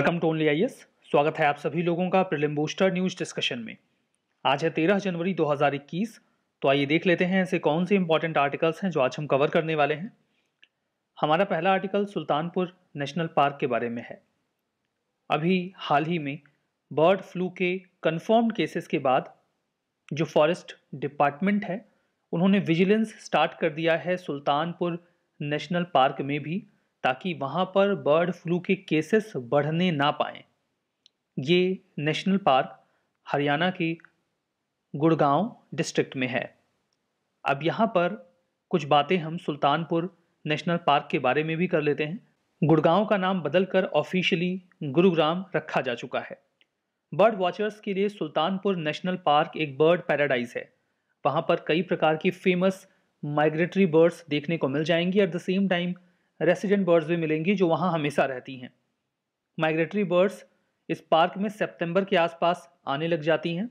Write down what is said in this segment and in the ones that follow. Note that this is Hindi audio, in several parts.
वेलकम टू ओनली आई स्वागत है आप सभी लोगों का प्रिलिम बूस्टर न्यूज डिस्कशन में आज है 13 जनवरी 2021 तो आइए देख लेते हैं ऐसे कौन से इंपॉर्टेंट आर्टिकल्स हैं जो आज हम कवर करने वाले हैं हमारा पहला आर्टिकल सुल्तानपुर नेशनल पार्क के बारे में है अभी हाल ही में बर्ड फ्लू के कन्फर्म्ड केसेस के बाद जो फॉरेस्ट डिपार्टमेंट है उन्होंने विजिलेंस स्टार्ट कर दिया है सुल्तानपुर नेशनल पार्क में भी ताकि वहाँ पर बर्ड फ्लू के केसेस बढ़ने ना पाए ये नेशनल पार्क हरियाणा के गुड़गांव डिस्ट्रिक्ट में है अब यहाँ पर कुछ बातें हम सुल्तानपुर नेशनल पार्क के बारे में भी कर लेते हैं गुड़गांव का नाम बदलकर ऑफिशियली गुरुग्राम रखा जा चुका है बर्ड वॉचर्स के लिए सुल्तानपुर नेशनल पार्क एक बर्ड पैराडाइज है वहाँ पर कई प्रकार की फेमस माइग्रेटरी बर्ड्स देखने को मिल जाएंगी at the same time resident birds भी मिलेंगी जो वहाँ हमेशा रहती हैं माइग्रेटरी बर्ड्स इस पार्क में सितंबर के आसपास आने लग जाती हैं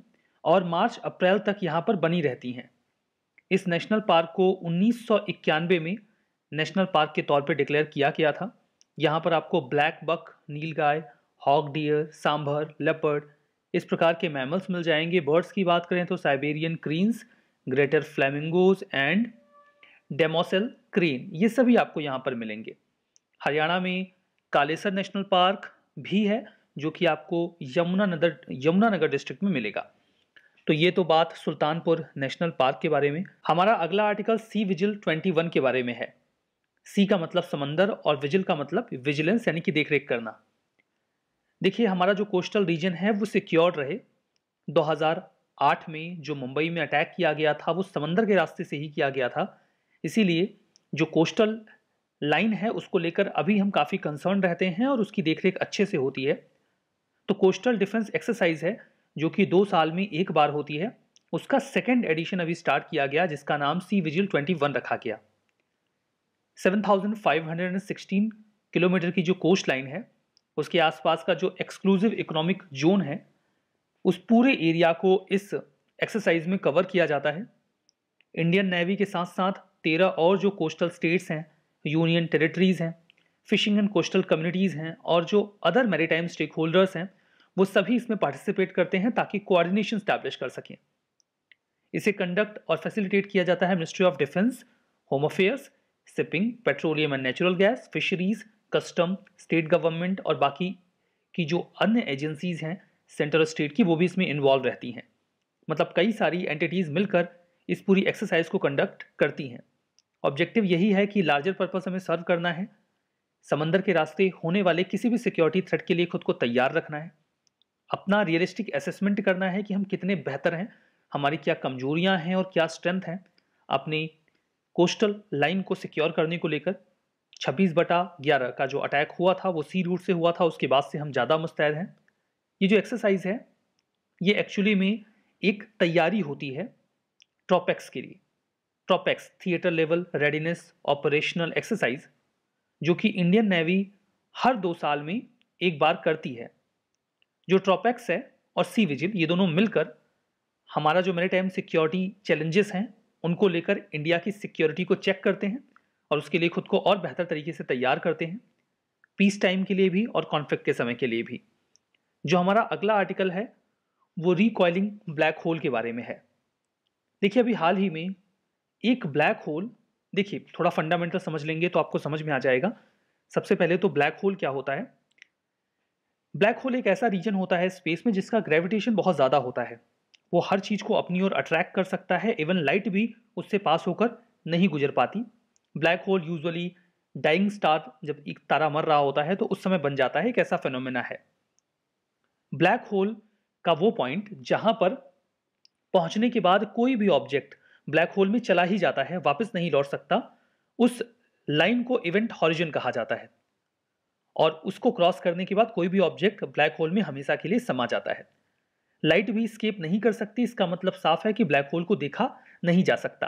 और मार्च अप्रैल तक यहाँ पर बनी रहती हैं इस नेशनल पार्क को उन्नीस में नेशनल पार्क के तौर पर डिक्लेयर किया गया था यहाँ पर आपको black buck nilgai hog deer sambar leopard इस प्रकार के मैमल्स मिल जाएंगे बर्ड्स की बात करें तो Siberian cranes greater flamingos and demoiselle crane ये सभी आपको यहाँ पर मिलेंगे हरियाणा में कालेसर नेशनल पार्क भी है जो कि आपको यमुना नगर यमुना नगर डिस्ट्रिक्ट में मिलेगा तो ये तो बात सुल्तानपुर नेशनल पार्क के बारे में हमारा अगला आर्टिकल सी विजिल 21 के बारे में है सी का मतलब समंदर और विजिल का मतलब विजिलेंस यानी कि देखरेख करना देखिए हमारा जो कोस्टल रीजन है वो सिक्योर रहे 2008 में जो मुंबई में अटैक किया गया था वो समंदर के रास्ते से ही किया गया था इसीलिए जो कोस्टल लाइन है उसको लेकर अभी हम काफ़ी कंसर्न रहते हैं और उसकी देखरेख अच्छे से होती है तो कोस्टल डिफेंस एक्सरसाइज है जो कि दो साल में एक बार होती है उसका सेकेंड एडिशन अभी स्टार्ट किया गया जिसका नाम सी विजिल ट्वेंटी वन रखा गया 7,516 किलोमीटर की जो कोस्ट लाइन है उसके आसपास का जो एक्सक्लूसिव इकोनॉमिक जोन है उस पूरे एरिया को इस एक्सरसाइज में कवर किया जाता है इंडियन नेवी के साथ साथ तेरह और जो कोस्टल स्टेट्स हैं यूनियन टेरिटरीज़ हैं फिशिंग एंड कोस्टल कम्युनिटीज़ हैं और जो अदर मेरीटाइम स्टेक होल्डर्स हैं वो सभी इसमें पार्टिसिपेट करते हैं ताकि कोऑर्डिनेशन स्टैब्लिश कर सकें इसे कंडक्ट और फैसिलिटेट किया जाता है ministry of defence home affairs shipping petroleum and natural gas fisheries custom state government और बाकी की जो अन्य एजेंसीज़ हैं सेंट्रल स्टेट की वो भी इसमें इन्वॉल्व रहती हैं मतलब कई सारी एंटिटीज़ मिलकर इस पूरी एक्सरसाइज को कंडक्ट करती हैं ऑब्जेक्टिव यही है कि लार्जर पर्पस हमें सर्व करना है समंदर के रास्ते होने वाले किसी भी सिक्योरिटी थ्रेट के लिए खुद को तैयार रखना है अपना रियलिस्टिक असेसमेंट करना है कि हम कितने बेहतर हैं हमारी क्या कमजोरियां हैं और क्या स्ट्रेंथ हैं अपनी कोस्टल लाइन को सिक्योर करने को लेकर छब्बीस बटा ग्यारह का जो अटैक हुआ था वो सी रूट से हुआ था उसके बाद से हम ज़्यादा मुस्तैद हैं ये जो एक्सरसाइज है ये एक्चुअली में एक तैयारी होती है ट्रॉपेक्स के लिए TROPEX theatre level readiness operational exercise जो कि इंडियन नेवी हर दो साल में एक बार करती है जो ट्रॉपैक्स है और सी विजिल ये दोनों मिलकर हमारा जो मेरे टाइम सिक्योरिटी चैलेंजेस हैं उनको लेकर इंडिया की सिक्योरिटी को चेक करते हैं और उसके लिए खुद को और बेहतर तरीके से तैयार करते हैं पीस टाइम के लिए भी और कॉन्फ्लिक्ट के समय के लिए भी जो हमारा अगला आर्टिकल है वो रिकॉयलिंग ब्लैक होल के बारे में है देखिए अभी हाल ही में एक ब्लैक होल देखिए थोड़ा फंडामेंटल समझ लेंगे तो आपको समझ में आ जाएगा सबसे पहले तो ब्लैक होल क्या होता है ब्लैक होल एक ऐसा रीजन होता है स्पेस में जिसका ग्रेविटेशन बहुत ज़्यादा होता है वो हर चीज़ को अपनी ओर अट्रैक्ट कर सकता है इवन लाइट भी उससे पास होकर नहीं गुजर पाती black hole usually dying star जब एक तारा मर रहा होता है तो उस समय बन जाता है एक ऐसा फेनोमेना है ब्लैक होल का वो पॉइंट जहाँ पर पहुँचने के बाद कोई भी ऑब्जेक्ट ब्लैक होल में चला ही जाता है वापस नहीं लौट सकता उस लाइन को इवेंट हॉरिजन कहा जाता है और उसको क्रॉस करने के बाद कोई भी ऑब्जेक्ट ब्लैक होल में हमेशा के लिए समा जाता है लाइट भी स्केप नहीं कर सकती इसका मतलब साफ है कि ब्लैक होल को देखा नहीं जा सकता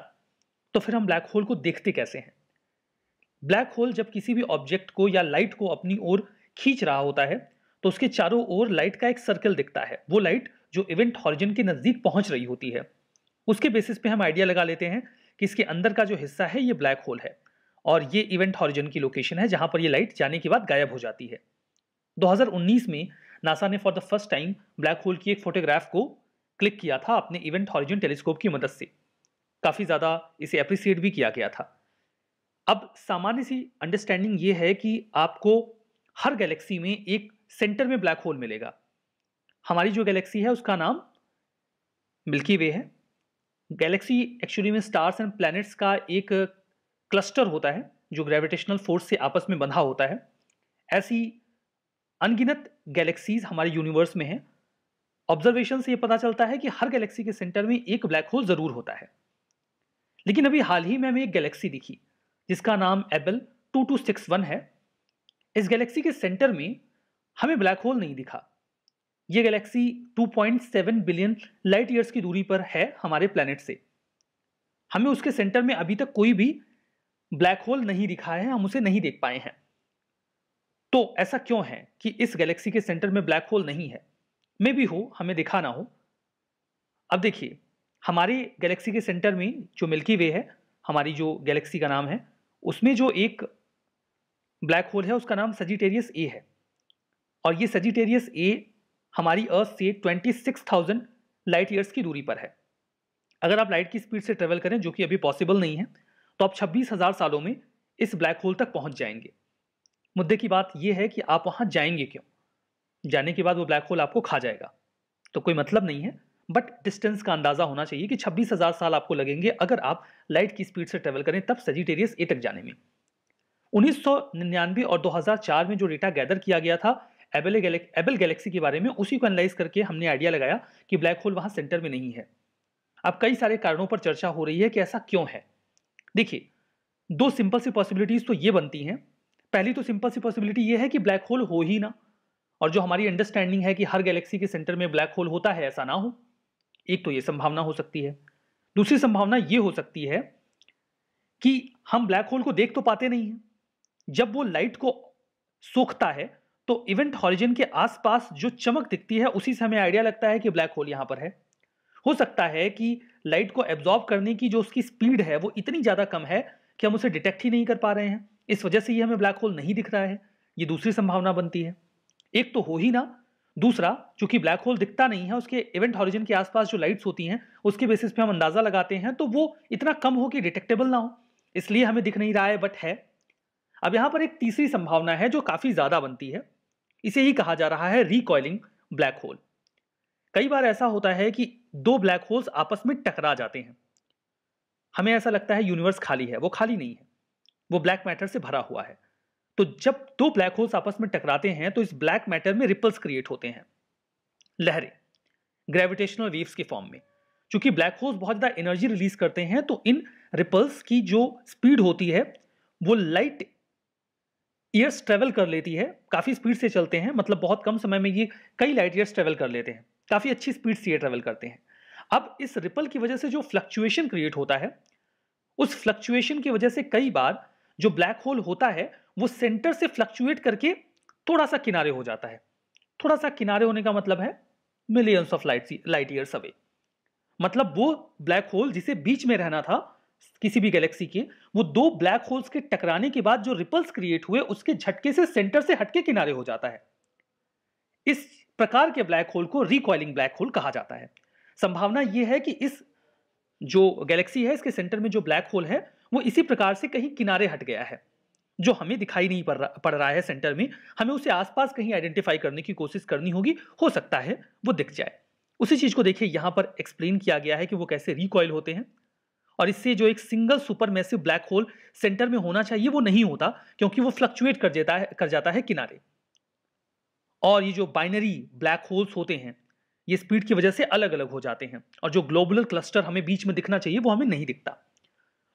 तो फिर हम ब्लैक होल को देखते कैसे हैं ब्लैक होल जब किसी भी ऑब्जेक्ट को या लाइट को अपनी ओर खींच रहा होता है तो उसके चारों ओर लाइट का एक सर्कल दिखता है वो लाइट जो इवेंट हॉरिजन के नज़दीक पहुंच रही होती है उसके बेसिस पे हम आइडिया लगा लेते हैं कि इसके अंदर का जो हिस्सा है ये ब्लैक होल है और ये इवेंट हॉरिजन की लोकेशन है जहां पर ये लाइट जाने के बाद गायब हो जाती है 2019 में नासा ने for the first time black hole की एक फोटोग्राफ को क्लिक किया था अपने इवेंट हॉरिजन टेलीस्कोप की मदद से काफ़ी ज़्यादा इसे अप्रिसिएट भी किया गया था अब सामान्य सी अंडरस्टैंडिंग ये है कि आपको हर गैलेक्सी में एक सेंटर में ब्लैक होल मिलेगा हमारी जो गैलेक्सी है उसका नाम मिल्की वे है गैलेक्सी एक्चुअली में स्टार्स एंड प्लैनेट्स का एक क्लस्टर होता है जो ग्रेविटेशनल फोर्स से आपस में बंधा होता है ऐसी अनगिनत गैलेक्सीज हमारे यूनिवर्स में हैं ऑब्जर्वेशन से ये पता चलता है कि हर गैलेक्सी के सेंटर में एक ब्लैक होल ज़रूर होता है लेकिन अभी हाल ही में हमें एक गैलेक्सी दिखी जिसका नाम Abell two two six one है इस गैलेक्सी के सेंटर में हमें ब्लैक होल नहीं दिखा ये गैलेक्सी 2.7 बिलियन लाइट ईयर्स की दूरी पर है हमारे प्लानट से हमें उसके सेंटर में अभी तक कोई भी ब्लैक होल नहीं दिखा है हम उसे नहीं देख पाए हैं तो ऐसा क्यों है कि इस गैलेक्सी के सेंटर में ब्लैक होल नहीं है मे भी हो हमें दिखा ना हो अब देखिए हमारे गैलेक्सी के सेंटर में जो मिल्की वे है हमारी जो गैलेक्सी का नाम है उसमें जो एक ब्लैक होल है उसका नाम सजिटेरियस ए है और ये सजिटेरियस ए हमारी अर्थ से 26,000 लाइट ईयर्स की दूरी पर है अगर आप लाइट की स्पीड से ट्रेवल करें जो कि अभी पॉसिबल नहीं है तो आप 26,000 सालों में इस ब्लैक होल तक पहुंच जाएंगे मुद्दे की बात यह है कि आप वहां जाएंगे क्यों जाने के बाद वो ब्लैक होल आपको खा जाएगा तो कोई मतलब नहीं है बट डिस्टेंस का अंदाजा होना चाहिए कि 26,000 साल आपको लगेंगे अगर आप लाइट की स्पीड से ट्रेवल करें तब सजिटेरियस ए तक जाने में 1999 और 2004 में जो डेटा गैदर किया गया था एबल एबल गैलेक्सी के बारे में उसी को एनालाइज करके हमने आइडिया लगाया कि ब्लैक होल वहां सेंटर में नहीं है अब कई सारे कारणों पर चर्चा हो रही है कि ऐसा क्यों है देखिए दो सिंपल सी पॉसिबिलिटीज़ तो ये बनती हैं पहली तो सिंपल सी पॉसिबिलिटी ये है कि ब्लैक होल हो ही ना और जो हमारी अंडरस्टैंडिंग है कि हर गैलेक्सी के सेंटर में ब्लैक होल होता है ऐसा ना हो एक तो ये संभावना हो सकती है दूसरी संभावना ये हो सकती है कि हम ब्लैक होल को देख तो पाते नहीं हैं जब वो लाइट को सोखता है तो इवेंट हॉरिजन के आसपास जो चमक दिखती है उसी से हमें आइडिया लगता है कि ब्लैक होल यहां पर है हो सकता है कि लाइट को एब्जॉर्ब करने की जो उसकी स्पीड है वो इतनी ज़्यादा कम है कि हम उसे डिटेक्ट ही नहीं कर पा रहे हैं इस वजह से ये हमें ब्लैक होल नहीं दिख रहा है ये दूसरी संभावना बनती है एक तो हो ही ना दूसरा चूंकि ब्लैक होल दिखता नहीं है उसके इवेंट हॉरिजन के आसपास जो लाइट्स होती हैं उसके बेसिस पे हम अंदाज़ा लगाते हैं तो वो इतना कम हो कि डिटेक्टेबल ना हो इसलिए हमें दिख नहीं रहा है बट है अब यहां पर एक तीसरी संभावना है जो काफ़ी ज़्यादा बनती है इसे ही कहा जा रहा है रिकॉयलिंग ब्लैक होल कई बार ऐसा होता है कि दो ब्लैक होल्स आपस में टकरा जाते हैं हमें ऐसा लगता है यूनिवर्स खाली है वो खाली नहीं है वो ब्लैक मैटर से भरा हुआ है तो जब दो ब्लैक होल्स आपस में टकराते हैं तो इस ब्लैक मैटर में रिपल्स क्रिएट होते हैं लहरें ग्रेविटेशनल वेव्स के फॉर्म में क्योंकि ब्लैक होल्स बहुत ज़्यादा एनर्जी रिलीज करते हैं तो इन रिपल्स की जो स्पीड होती है वो लाइट ईयर्स ट्रेवल कर लेती है काफ़ी स्पीड से चलते हैं मतलब बहुत कम समय में ये कई लाइट ईयर्स ट्रेवल कर लेते हैं काफ़ी अच्छी स्पीड से ये ट्रेवल करते हैं अब इस रिपल की वजह से जो फ्लक्चुएशन क्रिएट होता है उस फ्लक्चुएशन की वजह से कई बार जो ब्लैक होल होता है वो सेंटर से फ्लक्चुएट करके थोड़ा सा किनारे हो जाता है थोड़ा सा किनारे होने का मतलब है millions of light light years away मतलब वो ब्लैक होल जिसे बीच में रहना था किसी भी गैलेक्सी के वो दो ब्लैक होल्स के टकराने के बाद जो रिपल्स क्रिएट हुए उसके झटके से सेंटर से हटके किनारे हो जाता है इस प्रकार के ब्लैक होल को रिकॉइलिंग ब्लैक होल कहा जाता है संभावना यह है कि इस जो गैलेक्सी है इसके सेंटर में जो ब्लैक होल है वो इसी प्रकार से कहीं किनारे हट गया है जो हमें दिखाई नहीं पड़ रहा पड़ रहा है सेंटर में हमें उसे आसपास कहीं आइडेंटिफाई करने की कोशिश करनी होगी हो सकता है वो दिख जाए उसी चीज़ को देखिए यहां पर एक्सप्लेन किया गया है कि वो कैसे रिकॉयल होते हैं और इससे जो एक single supermassive black hole centre में होना चाहिए वो नहीं होता क्योंकि वो फ्लक्चुएट कर देता है कर जाता है किनारे और ये जो बाइनरी ब्लैक होल्स होते हैं ये स्पीड की वजह से अलग अलग हो जाते हैं और जो ग्लोबल क्लस्टर हमें बीच में दिखना चाहिए वो हमें नहीं दिखता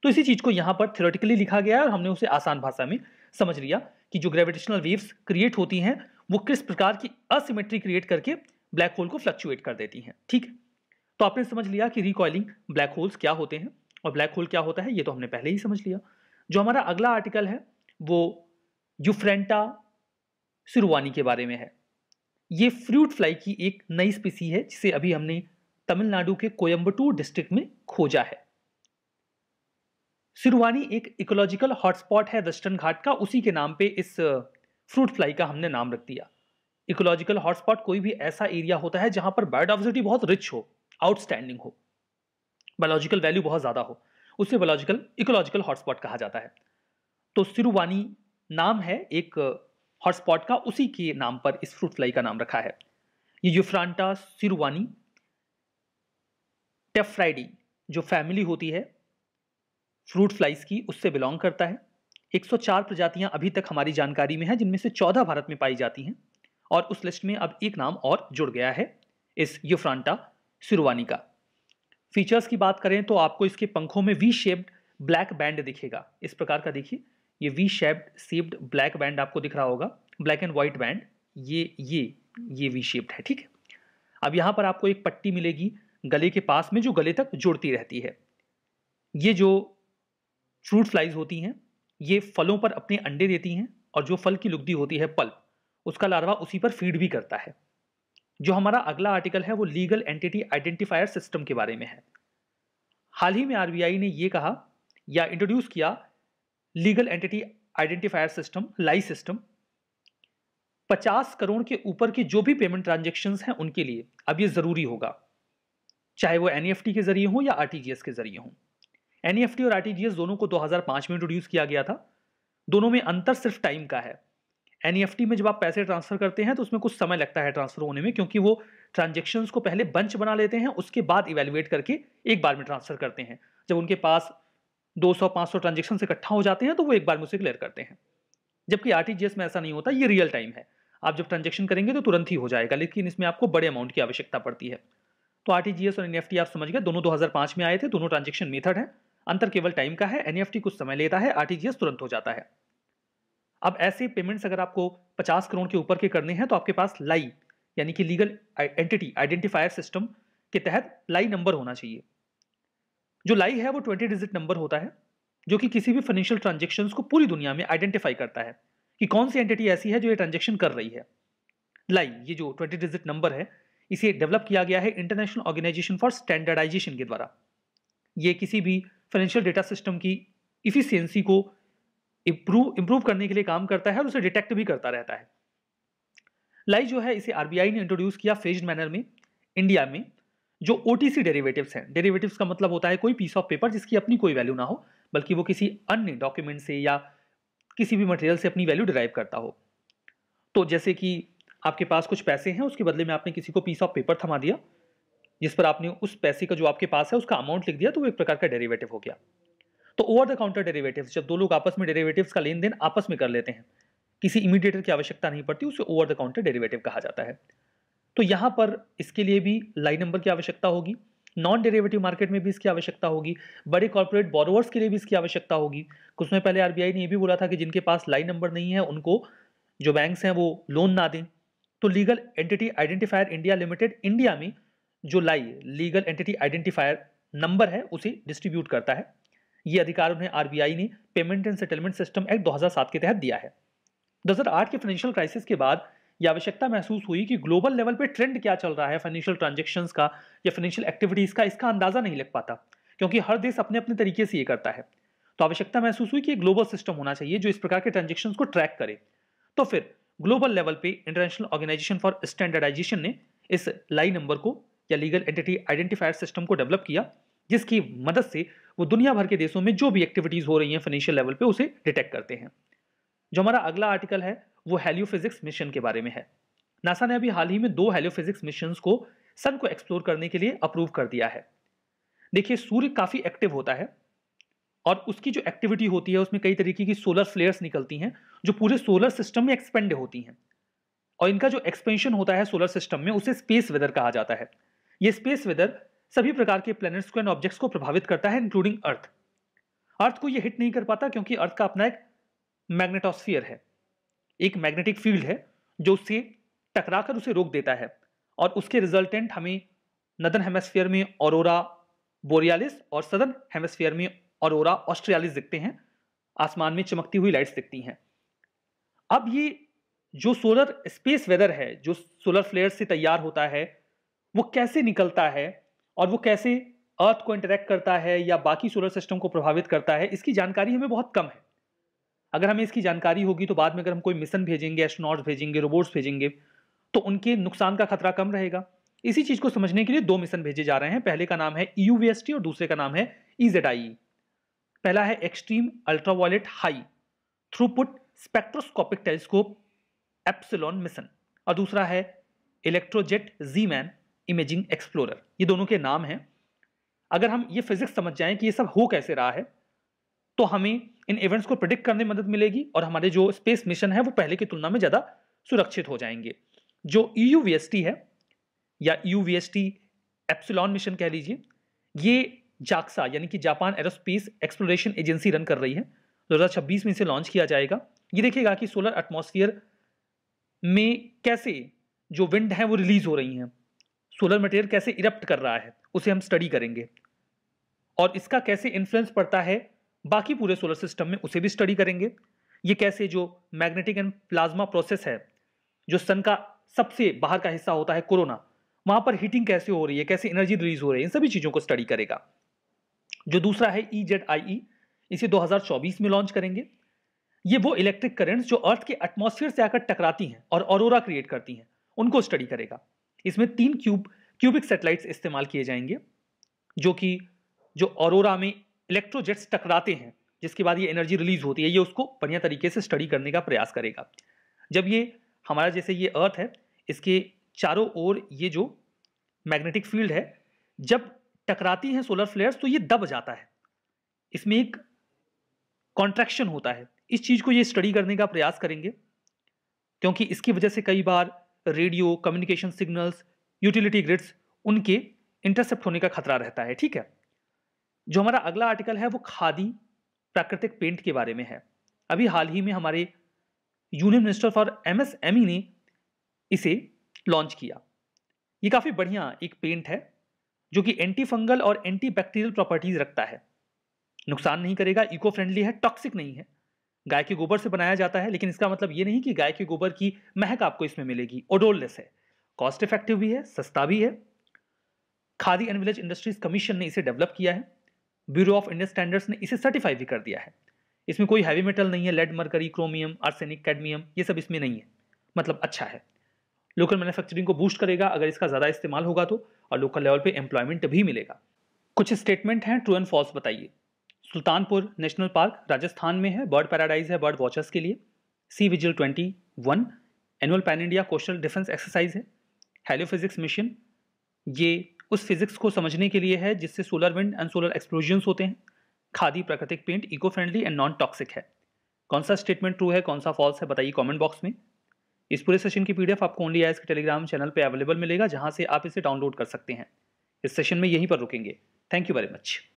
तो इसी चीज़ को यहां पर थियोरेटिकली लिखा गया है और हमने उसे आसान भाषा में समझ लिया कि जो ग्रेविटेशनल वेव्स क्रिएट होती हैं वो किस प्रकार की असिमेट्री क्रिएट करके ब्लैक होल को फ्लक्चुएट कर देती हैं ठीक तो आपने समझ लिया कि रिकॉइलिंग ब्लैक होल्स क्या होते हैं और ब्लैक होल क्या होता है ये तो हमने पहले ही समझ लिया जो हमारा अगला आर्टिकल है वो यूफ्रेंटा सुरवानी के बारे में है ये फ्रूट फ्लाई की एक नई स्पीसी है जिसे अभी हमने तमिलनाडु के कोयम्बटूर डिस्ट्रिक्ट में खोजा है सिरुवानी एक इकोलॉजिकल हॉटस्पॉट है वेस्टर्न घाट का उसी के नाम पे इस फ्रूट फ्लाई का हमने नाम रख दिया इकोलॉजिकल हॉटस्पॉट कोई भी ऐसा एरिया होता है जहां पर बायोडाइवर्सिटी बहुत रिच हो आउटस्टैंडिंग हो बायोलॉजिकल वैल्यू बहुत ज़्यादा हो उसे बायोलॉजिकल इकोलॉजिकल हॉटस्पॉट कहा जाता है तो सिरुवानी नाम है एक हॉटस्पॉट का उसी के नाम पर इस फ्रूट फ्लाई का नाम रखा है ये यूफ्रांटा सिरुवानी टेफ्राइडी जो फैमिली होती है फ्रूट फ्लाइज की उससे बिलोंग करता है 104 प्रजातियां अभी तक हमारी जानकारी में हैं जिनमें से 14 भारत में पाई जाती हैं और उस लिस्ट में अब एक नाम और जुड़ गया है इस यूफ्रांटा सिरुवानी का फीचर्स की बात करें तो आपको इसके पंखों में वी शेप्ड ब्लैक बैंड दिखेगा इस प्रकार का देखिए ये V shaped shaped black band आपको दिख रहा होगा ब्लैक एंड व्हाइट बैंड ये ये ये वी शेप्ड है ठीक है अब यहाँ पर आपको एक पट्टी मिलेगी गले के पास में जो गले तक जुड़ती रहती है ये जो फ्रूट फ्लाइज होती हैं ये फलों पर अपने अंडे देती हैं और जो फल की लुगदी होती है पल्प उसका लार्वा उसी पर फीड भी करता है जो हमारा अगला आर्टिकल है वो लीगल एंटिटी आइडेंटिफायर सिस्टम के बारे में है हाल ही में आरबीआई ने ये कहा या इंट्रोड्यूस किया legal entity identifier system LEI system 50 crore के ऊपर के जो भी पेमेंट ट्रांजेक्शन हैं उनके लिए अब ये ज़रूरी होगा चाहे वो एन e के ज़रिए हो या आर के ज़रिए हों एन e और आर दोनों को 2005 में इंट्रोड्यूस किया गया था दोनों में अंतर सिर्फ टाइम का है एन e में जब आप पैसे ट्रांसफर करते हैं तो उसमें कुछ समय लगता है ट्रांसफर होने में क्योंकि वो ट्रांजेक्शन्स को पहले बंच बना लेते हैं उसके बाद इवेलुएट करके एक बार में ट्रांसफर करते हैं जब उनके पास 200-500 ट्रांजेक्शन इकट्ठा हो जाते हैं तो वो एक बार में उसे क्लियर करते हैं जबकि आर में ऐसा नहीं होता ये रियल टाइम है आप जब ट्रांजेक्शन करेंगे तो तुरंत ही हो जाएगा लेकिन इसमें आपको बड़े अमाउंट की आवश्यकता पड़ती है तो आर और एन e आप समझ गए दोनों दो में आए थे दोनों ट्रांजेक्शन मेथड है अंतर केवल टाइम का है एन e कुछ समय लेता है आर तुरंत हो जाता है अब ऐसे पेमेंट्स अगर आपको 50 करोड़ के ऊपर के करने हैं तो आपके पास लाई यानी कि लीगल एंटिटी आइडेंटिफायर सिस्टम के तहत लाई नंबर होना चाहिए जो लाई है वो ट्वेंटी डिजिट नंबर होता है जो कि किसी भी फाइनेंशियल ट्रांजेक्शन को पूरी दुनिया में आइडेंटिफाई करता है कि कौन सी एंटिटी ऐसी है जो ये ट्रांजेक्शन कर रही है लाई ये जो ट्वेंटी डिजिट नंबर है इसे डेवलप किया गया है इंटरनेशनल ऑर्गेनाइजेशन फॉर स्टैंडर्डाइजेशन के द्वारा ये किसी भी फाइनेंशियल डेटा सिस्टम की इफिशियंसी को इंप्रूव इंप्रूव करने के लिए काम करता है और उसे डिटेक्ट भी करता रहता है लाई जो है इसे आरबीआई ने इंट्रोड्यूस किया फेज मैनर में इंडिया में जो ओ टी सी डेरिवेटिव्स हैं डेरिवेटिव्स का मतलब होता है कोई पीस ऑफ पेपर जिसकी अपनी कोई वैल्यू ना हो बल्कि वो किसी अन्य डॉक्यूमेंट से या किसी भी मटेरियल से अपनी वैल्यू डिराइव करता हो तो जैसे कि आपके पास कुछ पैसे हैं उसके बदले में आपने किसी को पीस ऑफ पेपर थमा दिया जिस पर आपने उस पैसे का जो आपके पास है उसका अमाउंट लिख दिया तो वो एक प्रकार का डेरिवेटिव हो गया तो ओवर द काउंटर डेरिवेटिव्स जब दो लोग आपस में डेरिवेटिव्स का लेन देन आपस में कर लेते हैं किसी इमीडिएटर की आवश्यकता नहीं पड़ती उसे ओवर द काउंटर डेरिवेटिव कहा जाता है तो यहाँ पर इसके लिए भी लाइन नंबर की आवश्यकता होगी नॉन डेरिवेटिव मार्केट में भी इसकी आवश्यकता होगी बड़े कॉर्पोरेट बोरोवर्स के लिए भी इसकी आवश्यकता होगी कुछ समय पहले आरबीआई ने यह भी बोला था कि जिनके पास लाइन नंबर नहीं है उनको जो बैंक्स हैं वो लोन ना दें तो legal entity identifier India limited India में जो LEI legal entity identifier number है उसे डिस्ट्रीब्यूट करता है ये अधिकार उन्हें आरबीआई ने payment and settlement system act 2007 के तहत दिया है 2008 के फाइनेंशियल क्राइसिस के बाद यह आवश्यकता महसूस हुई कि ग्लोबल लेवल पे ट्रेंड क्या चल रहा है फाइनेंशियल ट्रांजेक्शन्स का या फाइनेंशियल एक्टिविटीज़ का इसका अंदाज़ा नहीं लग पाता क्योंकि हर देश अपने अपने तरीके से ये करता है तो आवश्यकता महसूस हुई कि एक ग्लोबल सिस्टम होना चाहिए जो इस प्रकार के ट्रांजेक्शन को ट्रैक करे तो फिर ग्लोबल लेवल पे इंटरनेशनल ऑर्गेनाइजेशन फॉर स्टैंडर्डाइजेशन ने इस लाई नंबर को या लीगल एंटिटी आइडेंटिफायर सिस्टम को डेवलप किया जिसकी मदद से वो दुनिया भर के देशों में जो भी एक्टिविटीज़ हो रही हैं फाइनेंशियल लेवल पे उसे डिटेक्ट करते हैं जो हमारा अगला आर्टिकल है वो हेलियोफिजिक्स मिशन के बारे में है नासा ने अभी हाल ही में दो हेलियोफिजिक्स मिशन को सन को एक्सप्लोर करने के लिए अप्रूव कर दिया है देखिए सूर्य काफ़ी एक्टिव होता है और उसकी जो एक्टिविटी होती है उसमें कई तरीके की सोलर फ्लेयर्स निकलती हैं जो पूरे सोलर सिस्टम में एक्सपेंड होती हैं और इनका जो एक्सपेंशन होता है सोलर सिस्टम में उसे स्पेस वेदर कहा जाता है ये स्पेस वेदर सभी प्रकार के प्लैनेट्स को एंड ऑब्जेक्ट्स को प्रभावित करता है इंक्लूडिंग अर्थ अर्थ को ये हिट नहीं कर पाता क्योंकि अर्थ का अपना एक मैग्नेटोस्फियर है एक मैग्नेटिक फील्ड है जो उससे टकराकर उसे रोक देता है और उसके रिजल्टेंट हमें नदन हेमेस्फीयर में औरोरा बोरियालिस और सदर्न हेमोस्फियर में औरोरा ऑस्ट्रियालिस दिखते हैं आसमान में चमकती हुई लाइट्स दिखती हैं अब ये जो सोलर स्पेस वेदर है जो सोलर फ्लेयर से तैयार होता है वो कैसे निकलता है और वो कैसे अर्थ को इंटरेक्ट करता है या बाकी सोलर सिस्टम को प्रभावित करता है इसकी जानकारी हमें बहुत कम है अगर हमें इसकी जानकारी होगी तो बाद में अगर हम कोई मिशन भेजेंगे एस्ट्रोनॉट्स भेजेंगे रोबोट्स भेजेंगे तो उनके नुकसान का खतरा कम रहेगा इसी चीज़ को समझने के लिए दो मिशन भेजे जा रहे हैं पहले का नाम है ई e और दूसरे का नाम है ई e e। पहला है extreme violet high throughput spectroscopic telescope epsilon mission और दूसरा है electrojet Zeeman imaging explorer ये दोनों के नाम हैं अगर हम ये फिजिक्स समझ जाएं कि ये सब हो कैसे रहा है तो हमें इन इवेंट्स को प्रिडिक्ट करने में मदद मिलेगी और हमारे जो स्पेस मिशन है वो पहले की तुलना में ज़्यादा सुरक्षित हो जाएंगे जो ई e यू है या U V S T mission कह लीजिए ये जाक्सा यानी कि Japan aerospace exploration agency run कर रही है 2026 में इसे लॉन्च किया जाएगा ये देखिएगा कि सोलर एटमोसफियर में कैसे जो विंड हैं वो रिलीज़ हो रही हैं सोलर मटेरियल कैसे इरप्ट कर रहा है उसे हम स्टडी करेंगे और इसका कैसे इन्फ्लुएंस पड़ता है बाकी पूरे सोलर सिस्टम में उसे भी स्टडी करेंगे ये कैसे जो मैग्नेटिक एंड प्लाज्मा प्रोसेस है जो सन का सबसे बाहर का हिस्सा होता है कोरोना वहाँ पर हीटिंग कैसे हो रही है कैसे एनर्जी रिलीज हो रही है इन सभी चीज़ों को स्टडी करेगा जो दूसरा है ई जेड आई ई इसे 2024 में लॉन्च करेंगे ये वो इलेक्ट्रिक करंट्स जो अर्थ के एटमॉस्फेयर से आकर टकराती हैं और ऑरोरा क्रिएट करती हैं उनको स्टडी करेगा इसमें तीन क्यूब क्यूबिक सेटेलाइट्स इस्तेमाल किए जाएंगे जो कि जो औरोरा में इलेक्ट्रोजेट्स टकराते हैं जिसके बाद ये एनर्जी रिलीज होती है ये उसको बढ़िया तरीके से स्टडी करने का प्रयास करेगा जब ये हमारा जैसे ये अर्थ है इसके चारों ओर ये जो मैग्नेटिक फील्ड है जब टकराती हैं सोलर फ्लेयर्स तो ये दब जाता है इसमें एक कॉन्ट्रैक्शन होता है इस चीज़ को ये स्टडी करने का प्रयास करेंगे क्योंकि इसकी वजह से कई बार radio communication signals utility grids उनके इंटरसेप्ट होने का खतरा रहता है ठीक है जो हमारा अगला आर्टिकल है वो खादी प्राकृतिक पेंट के बारे में है अभी हाल ही में हमारे यूनियन मिनिस्टर फॉर ई ने इसे लॉन्च किया ये काफ़ी बढ़िया एक पेंट है जो कि एंटी फंगल और एंटी बैक्टीरियल प्रॉपर्टीज रखता है नुकसान नहीं करेगा इको फ्रेंडली है टॉक्सिक नहीं है गाय के गोबर से बनाया जाता है लेकिन इसका मतलब ये नहीं कि गाय के गोबर की महक आपको इसमें मिलेगी ओडोललेस है कॉस्ट इफेक्टिव भी है सस्ता भी है Khadi and village industries commission ने इसे डेवलप किया है ब्यूरो ऑफ इंडियन स्टैंडर्ड्स ने इसे सर्टिफाई भी कर दिया है इसमें कोई हैवी मेटल नहीं है lead mercury chromium arsenic cadmium ये सब इसमें नहीं है मतलब अच्छा है लोकल मैन्युफैक्चरिंग को बूस्ट करेगा अगर इसका ज़्यादा इस्तेमाल होगा तो और लोकल लेवल पे एम्प्लॉयमेंट भी मिलेगा कुछ स्टेटमेंट हैं ट्रू एंड फॉल्स बताइए सुल्तानपुर नेशनल पार्क राजस्थान में है बर्ड पैराडाइज है बर्ड वॉचर्स के लिए sea vigil twenty one annual pan India coastal defence exercise है हेलो फिजिक्स मिशन ये उस फिजिक्स को समझने के लिए है जिससे solar wind and solar explosions होते हैं खादी प्राकृतिक paint eco friendly and non toxic है कौन सा स्टेटमेंट ट्रू है कौन सा फॉल्स है बताइए कमेंट बॉक्स में इस पूरे सेशन की पीडीएफ आपको ओनली आइस के टेलीग्राम चैनल पर अवेलेबल मिलेगा जहाँ से आप इसे डाउनलोड कर सकते हैं इस सेशन में यहीं पर रुकेंगे थैंक यू वेरी मच